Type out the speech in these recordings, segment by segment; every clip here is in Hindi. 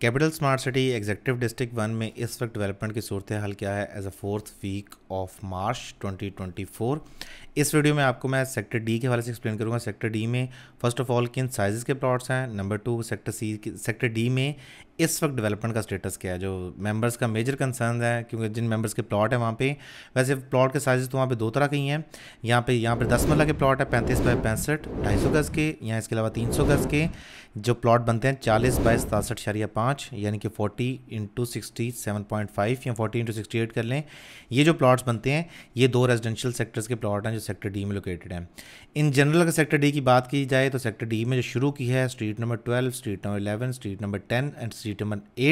capital Smart City executive district one में इस वक्त डेवलपमेंट की सूरत हाल क्या है as a fourth week of March 2024 इस वीडियो में आपको मैं सेक्टर डी के हवाले से एक्सप्लेन करूंगा सेक्टर डी में फर्स्ट ऑफ ऑल किन साइज़ के प्लॉट्स हैं number two sector C sector D में इस वक्त डेवलपमेंट का स्टेटस क्या है जो मेंबर्स का मेजर कंसर्न है क्योंकि जिन मेंबर्स के प्लॉट है वहाँ पे वैसे प्लॉट के साइज तो वहाँ पे दो तरह के ही हैं यहाँ पे यहाँ पे दस मरला के प्लॉट है पैंतीस बाई पैंसठ ढाई सौ गज़ के यहाँ इसके अलावा तीन सौ गज़ के जो प्लॉट बनते हैं चालीस बाई सतासठ शरिया पाँच यानी कि forty into sixty seven point five या फोर्टी इंटू सिक्सटी एट कर लें ये जो प्लॉट्स बनते हैं ये दो रेजिडेंशियल सेक्टर्स के प्लॉट हैं जो सेक्टर डी में लोकेटेड हैं इन जनरल अगर सेक्टर डी की बात की जाए तो सेक्टर डी में जो शुरू की है street number twelve street number eleven street number ten and street street number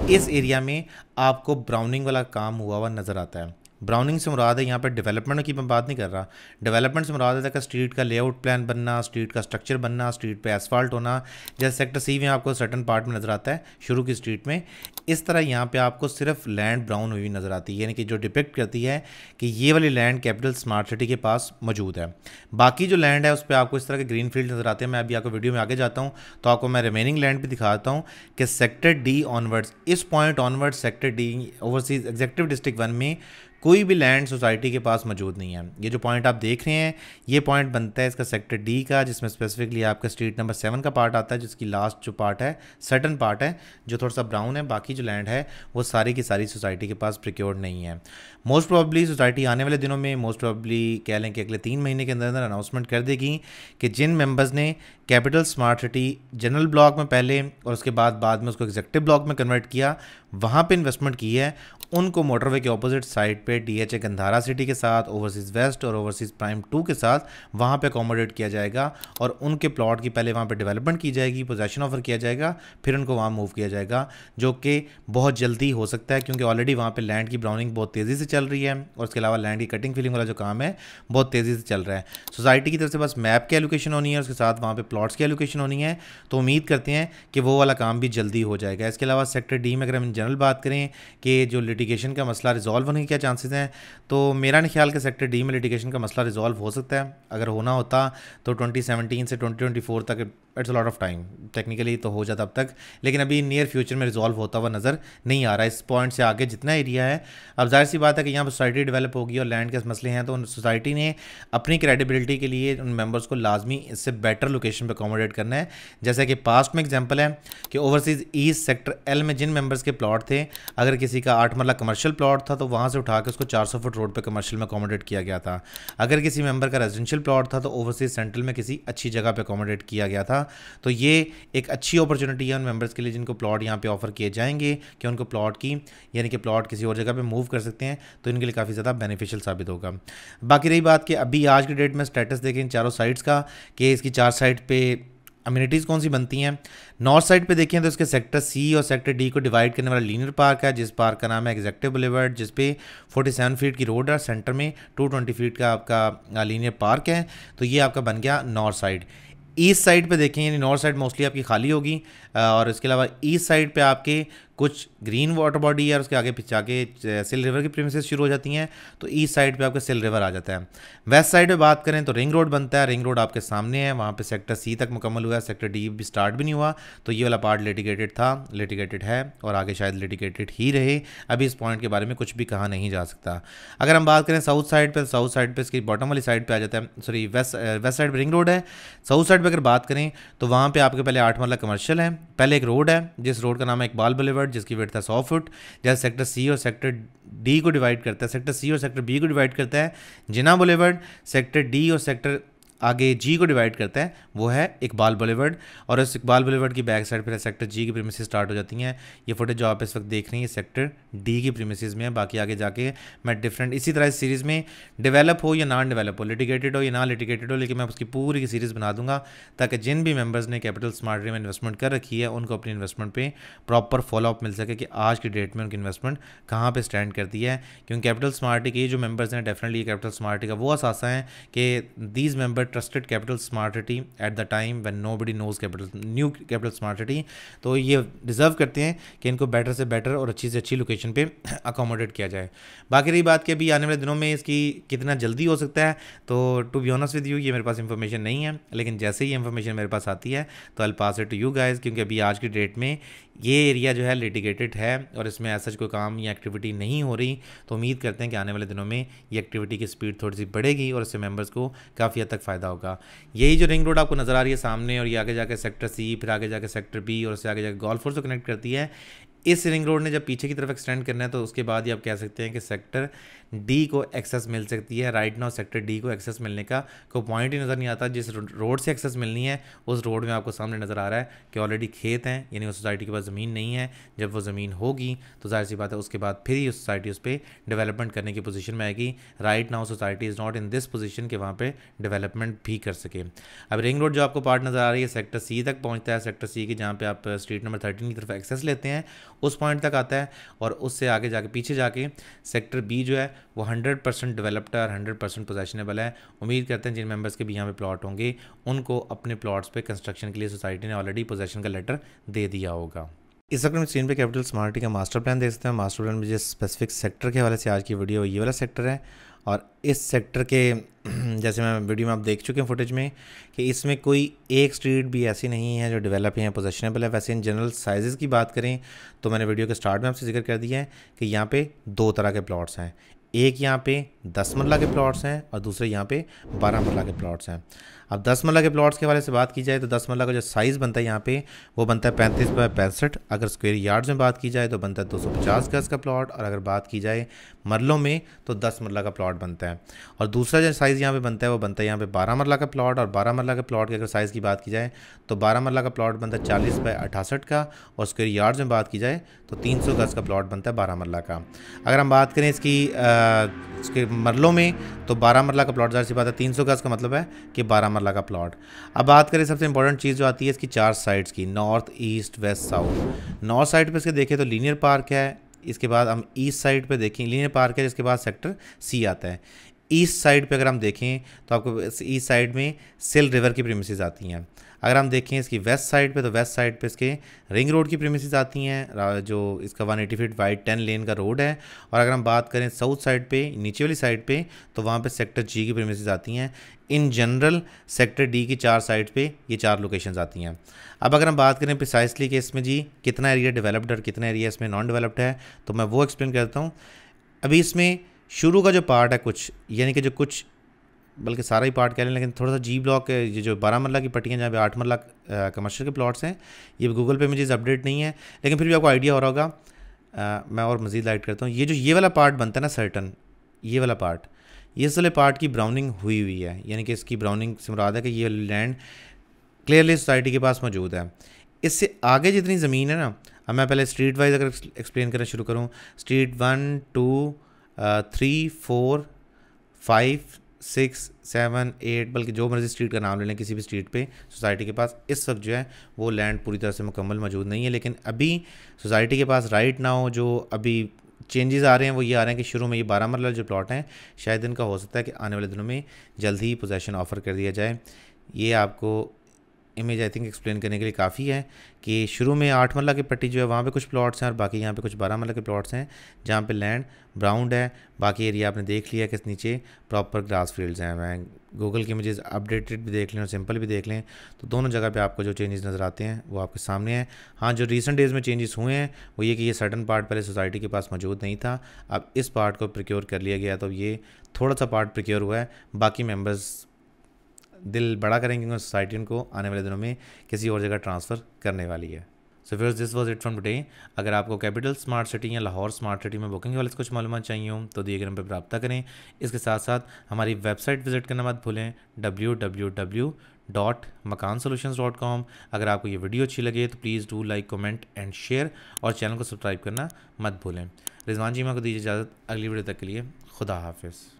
eight इस एरिया में आपको ब्राउनिंग वाला काम हुआ हुआ नज़र आता है ब्राउनिंग से मुराद है यहाँ पर डेवलपमेंट की मैं बात नहीं कर रहा डेवलपमेंट से मुराद है कि स्ट्रीट का लेआउट प्लान बनना स्ट्रीट का स्ट्रक्चर बनना स्ट्रीट पे एसफाल्ट होना जैसे सेक्टर सी में आपको सर्टन पार्ट में नज़र आता है शुरू की स्ट्रीट में इस तरह यहाँ पे आपको सिर्फ लैंड ब्राउन हुई नज़र आती है यानी कि जो डिपेक्ट करती है कि ये वाली लैंड कैपिटल स्मार्ट सिटी के पास मौजूद है बाकी जो लैंड है उस पर आपको इस तरह के ग्रीन फील्ड नज़र आते हैं मैं अभी आपको वीडियो में आगे जाता हूँ तो आपको मैं रिमेनिंग लैंड भी दिखाता हूँ कि सेक्टर डी ऑनवर्ड्स इस point onwards sector D overseas executive district one में कोई भी लैंड सोसाइटी के पास मौजूद नहीं है ये जो पॉइंट आप देख रहे हैं ये पॉइंट बनता है इसका सेक्टर डी का जिसमें स्पेसिफिकली आपका स्ट्रीट नंबर सेवन का पार्ट आता है जिसकी लास्ट जो पार्ट है सटन पार्ट है जो थोड़ा सा ब्राउन है बाकी जो लैंड है वो सारी की सारी सोसाइटी के पास प्रिक्योर्ड नहीं है मोस्ट प्रॉब्ली सोसाइटी आने वाले दिनों में मोस्ट प्रॉब्ली कह लें कि अगले तीन महीने के अंदर अंदर अनाउंसमेंट कर देगी कि जिन मेंबर्स ने Capital Smart City general block में पहले और उसके बाद बाद में उसको एग्जेक्टिव ब्लॉक में कन्वर्ट किया वहाँ पर इन्वेस्टमेंट की है उनको मोटरवे के अपोजिट साइड पर पे डीएचए गंधारा सिटी के साथ ओवरसीज़ वेस्ट और ओवरसीज़ प्राइम टू के साथ वहाँ पे अकोमोडेट किया जाएगा और उनके प्लॉट की पहले वहाँ पे डेवलपमेंट की जाएगी पोजेशन ऑफर किया जाएगा फिर उनको वहाँ मूव किया जाएगा जो कि बहुत जल्दी हो सकता है क्योंकि ऑलरेडी वहाँ पर लैंड की ब्राउनिंग बहुत तेज़ी से चल रही है और उसके अलावा लैंड की कटिंग फिलिंग वाला जो काम है बहुत तेज़ी से चल रहा है सोसाइटी की तरफ से बस मैप की एलोकेशन होनी है उसके साथ वहाँ पर प्लाट्स की एलोकेशन होनी है तो उम्मीद करते हैं कि वो वाला काम भी जल्दी हो जाएगा इसके अलावा सेक्टर डी में अगर हम जनरल बात करें कि जो लिटिगेशन का मसला रिजॉल्व होने के क्या चांस चांसेस हैं तो मेरा नहीं ख्याल कि सेक्टर डी में लिटिगेशन का मसला रिजॉल्व हो सकता है अगर होना होता तो 2017 से 2024 तक it's lot of time technically तो हो जाता अब तक लेकिन अभी नियर फ्यूचर में रिजॉल्व होता हुआ नज़र नहीं आ रहा इस पॉइंट से आगे जितना एरिया है अब जाहिर सी बात है कि यहाँ पर सोसाइटी डेवलप होगी और लैंड के मसले हैं तो सोसाइटी ने अपनी क्रेडिबिलिटी के लिए उन मेम्बर्स को लाजमी इससे बेटर लोकेशन पर अकोमोडेट करना है जैसे कि पास्ट में एग्जाम्पल है कि ओवरसीज़ ईस्ट सेक्टर एल में जिन मेम्बर्स के प्लाट थे अगर किसी का आठ मरला कमर्शियल प्लाट था तो वहाँ से उठा के उसको 400 फुट रोड पर कमर्शियल में अकोमोडेट किया गया था अगर किसी मेंबर का रेजिडेंशियल प्लॉट था तो ओवरसीज सेंट्रल में किसी अच्छी जगह पर अकोमोडेट किया गया था तो ये एक अच्छी अपॉर्चुनिटी है उन मेंबर्स के लिए जिनको प्लॉट यहाँ पर ऑफर किए जाएंगे कि उनको प्लॉट की यानी कि प्लॉट किसी और जगह पर मूव कर सकते हैं तो इनके लिए काफ़ी ज़्यादा बेनिफिशियल साबित होगा बाकी रही बात कि अभी आज के डेट में स्टेटस देखें चारों साइड्स का कि इसकी चार साइड पर अम्यूनिटीज़ कौन सी बनती हैं नॉर्थ साइड पे देखें तो इसके सेक्टर सी और सेक्टर डी को डिवाइड करने वाला लीनियर पार्क है जिस पार्क का नाम है एग्जेक्टिव बुलेवर्ड जिस पे 47 फीट की रोड है सेंटर में 220 फीट का आपका लीनियर पार्क है तो ये आपका बन गया नॉर्थ साइड ईस्ट साइड पे देखें यानी नॉर्थ साइड मोस्टली आपकी खाली होगी और इसके अलावा ईस्ट साइड पे आपके कुछ ग्रीन वाटर बॉडी और उसके आगे पीछे आगे सिल रिवर की प्रेमिसेस शुरू हो जाती हैं तो ईस्ट साइड पे आपके सिल रिवर आ जाता है वेस्ट साइड पे बात करें तो रिंग रोड बनता है रिंग रोड आपके सामने है वहाँ पे सेक्टर सी तक मुकम्मल हुआ है सेक्टर डी भी स्टार्ट भी नहीं हुआ तो ये वाला पार्ट लिटिगेटेड था लिटिगेटेड है और आगे शायद लिटिगेटेड ही रहे अभी इस पॉइंट के बारे में कुछ भी कहा नहीं जा सकता अगर हम बात करें साउथ साइड पर साउथ साइड पर इसकी बॉटम वाली साइड पर आ जाता है सॉरी वेस्ट वेस्ट साइड पर रिंग रोड है साउथ साइड पर अगर बात करें तो वहाँ पर आपके पहले आठ मरला कमर्शियल है पहले एक रोड है जिस रोड का नाम है इकबाल बलेवर्ड फुट जिसकी वेट था सौ फुट जहाँ सेक्टर सी और सेक्टर डी को डिवाइड करता है सेक्टर सी और सेक्टर बी को डिवाइड करता है जिना बुलेवर्ड सेक्टर डी और सेक्टर आगे जी को डिवाइड करता है वो है इकबाल बॉलीवुड और इस इकबाल बॉलीवुड की बैक साइड पर सेक्टर जी की प्रीमिसज स्टार्ट हो जाती हैं ये फोटेज जो आप इस वक्त देख रहे हैं ये सेक्टर डी की प्रीमिसज में है बाकी आगे जाके मैं डिफरेंट इसी तरह इस सीरीज़ में डेवलप हो या नॉन डेवलप हो लिटिगेटेड हो या नॉन लिटिगेटेड हो लेकिन मैं उसकी पूरी की सीरीज़ बना दूंगा ताकि जिन भी मेम्बर्स ने कैपिटल स्मार्ट में इन्वेस्टमेंट कर रखी है उनको अपनी इन्वेस्टमेंट पर प्रॉपर फॉलोअप मिल सके कि आज की डेट में उनकी इन्वेस्टमेंट कहाँ पर स्टैंड करती है क्योंकि कैपिटल स्मार्ट के जो मेम्बर्स हैं डेफिनेटली कैपिटल स्मार्ट का वो असासा है कि these member trusted Capital Smart City at the time when nobody knows Capital New Capital Smart City तो ये डिजर्व करते हैं कि इनको बेटर से बेटर और अच्छी से अच्छी लोकेशन पे अकोमोडेट किया जाए बाकी रही बात कि अभी आने वाले दिनों में इसकी कितना जल्दी हो सकता है तो to be honest with you ये मेरे पास इंफॉर्मेशन नहीं है लेकिन जैसे ही इंफॉर्मेशन मेरे पास आती है तो I'll pass it to you guys क्योंकि अभी आज की डेट में ये एरिया जो है लिटिगेटेड है और इसमें ऐसा कोई काम या एक्टिविटी नहीं हो रही तो उम्मीद करते हैं कि आने वाले दिनों में ये एक्टिविटी की स्पीड थोड़ी सी बढ़ेगी और इससे मेम्बर्स को काफ़ी हद तक फ़ायदा फ़ायदा होगा यही जो रिंग रोड आपको नज़र आ रही है सामने और ये आगे जाके सेक्टर सी फिर आगे जाके सेक्टर बी और उससे आगे जाके गोल्फ फोर्स को कनेक्ट करती है इस रिंग रोड ने जब पीछे की तरफ एक्सटेंड करना है तो उसके बाद ही आप कह सकते हैं कि सेक्टर डी को एक्सेस मिल सकती है राइट नाउ सेक्टर डी को एक्सेस मिलने का कोई पॉइंट ही नज़र नहीं आता जिस रोड से एक्सेस मिलनी है उस रोड में आपको सामने नज़र आ रहा है कि ऑलरेडी खेत हैं यानी उस सोसाइटी के पास ज़मीन नहीं है जब वो ज़मीन होगी तो जाहिर सी बात है उसके बाद फिर ही उस सोसाइटी उस पर डेवलपमेंट करने की पोजिशन में आएगी right now society is not in this position के वहाँ पर डेवलपमेंट भी कर सके अब रिंग रोड जो आपको पार्ट नज़र आ रही है सेक्टर सी तक पहुँचता है सेक्टर सी की जहाँ पर आप स्ट्रीट नंबर थर्टीन की तरफ एक्सेस लेते हैं उस पॉइंट तक आता है और उससे आगे जाके पीछे जाके सेक्टर बी जो है वो हंड्रेड परसेंट डेवलप्ड और हंड्रेड परसेंट पोजेशनेबल है उम्मीद करते हैं जिन मेम्बर्स के भी यहाँ पे प्लॉट होंगे उनको अपने प्लॉट्स पे कंस्ट्रक्शन के लिए सोसाइटी ने ऑलरेडी पोजेशन का लेटर दे दिया होगा इस वक्त हम स्क्रीन पे कैपिटल स्मार्टी का मास्टर प्लान देख सकते हैं मास्टर प्लान में जिस स्पेसिफिक सेक्टर के हवाले से आज की वीडियो ये वाला सेक्टर है और इस सेक्टर के जैसे मैं वीडियो में आप देख चुके हैं फुटेज में कि इसमें कोई एक स्ट्रीट भी ऐसी नहीं है जो डेवलप है पोजेशनेबल है वैसे इन जनरल साइज़ की बात करें तो मैंने वीडियो के स्टार्ट में आपसे जिक्र कर दिया है कि यहाँ पे दो तरह के प्लॉट्स हैं एक यहाँ पे दस मरला के प्लॉट्स हैं और दूसरे यहाँ पे बारह मरला के प्लॉट्स हैं अब दस मल्ला के प्लॉट्स के हवाले से बात की जाए तो दस मल्ला का जो साइज़ बनता है यहाँ पे वो बनता है पैंतीस बाय पैंसठ अगर स्क्वेयर यार्ड्स में बात की जाए तो बनता है दो सौ पचास गज़ का प्लॉट और अगर बात की जाए मरलों में तो दस मरला का प्लॉट बनता है और दूसरा जो साइज़ यहाँ पर बनता है वो बनता है यहाँ पर बारह मरला का प्लॉट और बारह मरला के प्लॉट की अगर साइज़ की बात की जाए तो बारह मरला का प्लॉट बनता है चालीस बाय अठासठ का और स्क्वेयर यार्ड्स में बात की जाए तो तीन सौ गज़ का प्लॉट बनता है बारह मरला का अगर हम बात करें इसकी इसके मरलों में तो बारह मरला का प्लॉट ज़ाहिर सी बात है तीन सौ गज़ का मतलब है कि बारह मरला का प्लॉट अब बात करें सबसे इंपॉर्टेंट चीज़ जो आती है इसकी चार साइड्स की north east west south north side पे इसके देखें तो लीनियर पार्क है इसके बाद हम ईस्ट साइड पे देखें लीनियर पार्क है जिसके बाद सेक्टर सी आता है ईस्ट साइड पे अगर हम देखें तो आपको ईस्ट साइड में सिल रिवर की प्रेमिस आती हैं अगर हम देखें इसकी वेस्ट साइड पे तो वेस्ट साइड पे इसके रिंग रोड की प्रेमिसेस आती हैं जो इसका eighty feet wide ten lane का रोड है और अगर हम बात करें साउथ साइड पे नीचे वाली साइड पे तो वहाँ पे सेक्टर जी की प्रेमिसेस आती हैं इन जनरल सेक्टर डी की चार साइड पे ये चार लोकेशंस आती हैं अब अगर हम बात करें प्रिसाइसली कि इसमें जी कितना एरिया डेवलप्ड और कितना एरिया इसमें नॉन डेवलप्ड है तो मैं वो एक्सप्लेन करता हूँ अभी इसमें शुरू का जो पार्ट है कुछ यानी कि जो कुछ बल्कि सारा ही पार्ट कह लें लेकिन थोड़ा सा जी ब्लॉक ये जो बारह मरला की पट्टियाँ जहाँ पे आठ मरला कमर्शियल के प्लॉट्स हैं ये गूगल पे मुझे अपडेट नहीं है लेकिन फिर भी आपको आइडिया हो रहा होगा मैं और मज़ीद लाइट करता हूँ ये जो ये वाला पार्ट बनता है ना सर्टन ये वाला पार्ट ये वाले पार्ट की ब्राउनिंग हुई हुई है यानी कि इसकी ब्राउनिंग से मुराद है कि ये लैंड क्लियरली सोसाइटी के पास मौजूद है इससे आगे जितनी ज़मीन है ना अब मैं पहले स्ट्रीट वाइज अगर एक्सप्लेन करना शुरू करूँ street one two three four five six seven eight बल्कि जो मर्जी स्ट्रीट का नाम ले लें किसी भी स्ट्रीट पे सोसाइटी के पास इस वक्त जो है वो लैंड पूरी तरह से मुकम्मल मौजूद नहीं है लेकिन अभी सोसाइटी के पास राइट ना हो जो अभी चेंजेस आ रहे हैं वो ये आ रहे हैं कि शुरू में ये बारह मरला जो प्लॉट हैं शायद इनका हो सकता है कि आने वाले दिनों में जल्द ही पोजेसन ऑफ़र कर दिया जाए ये आपको इमेज आई थिंक एक्सप्लेन करने के लिए काफ़ी है कि शुरू में आठ मल्ला की पट्टी जो है वहाँ पे कुछ प्लॉट्स हैं और बाकी यहाँ पे कुछ बारह मल्ला के प्लॉट्स हैं जहाँ पे लैंड ब्राउंड है बाकी एरिया आपने देख लिया कि नीचे प्रॉपर ग्रास फील्ड्स हैं मैं गूगल की इमेजेस अपडेटेड भी देख लें और सिंपल भी देख लें तो दोनों जगह पर आपको जो चेंजेस नज़र आते हैं वो आपके सामने हैं हाँ जो रीसेंट डेज़ में चेंजेस हुए हैं वो ये कि ये सर्टन पार्ट पहले सोसाइटी के पास मौजूद नहीं था अब इस पार्ट को प्रिक्योर कर लिया गया तो ये थोड़ा सा पार्ट प्रिक्योर हुआ है बाकी मेम्बर्स दिल बड़ा करेंगे क्योंकि सोसाइटी उनको आने वाले दिनों में किसी और जगह ट्रांसफ़र करने वाली है सो फिर this was it from today अगर आपको कैपिटल स्मार्ट सिटी या लाहौर स्मार्ट सिटी में बुकिंग वाले कुछ मालूम चाहिए हो तो दिए गए नंबर पर रबा करें इसके साथ साथ हमारी वेबसाइट विजिट करना मत भूलें W W W dot Makaan solution dot com अगर आपको ये वीडियो अच्छी लगे तो please do like comment and share और चैनल को सब्सक्राइब करना मत भूलें रिजवान जी मैं को दीजिए इजाज़त अगली वीडियो तक के लिए खुदा हाफिज़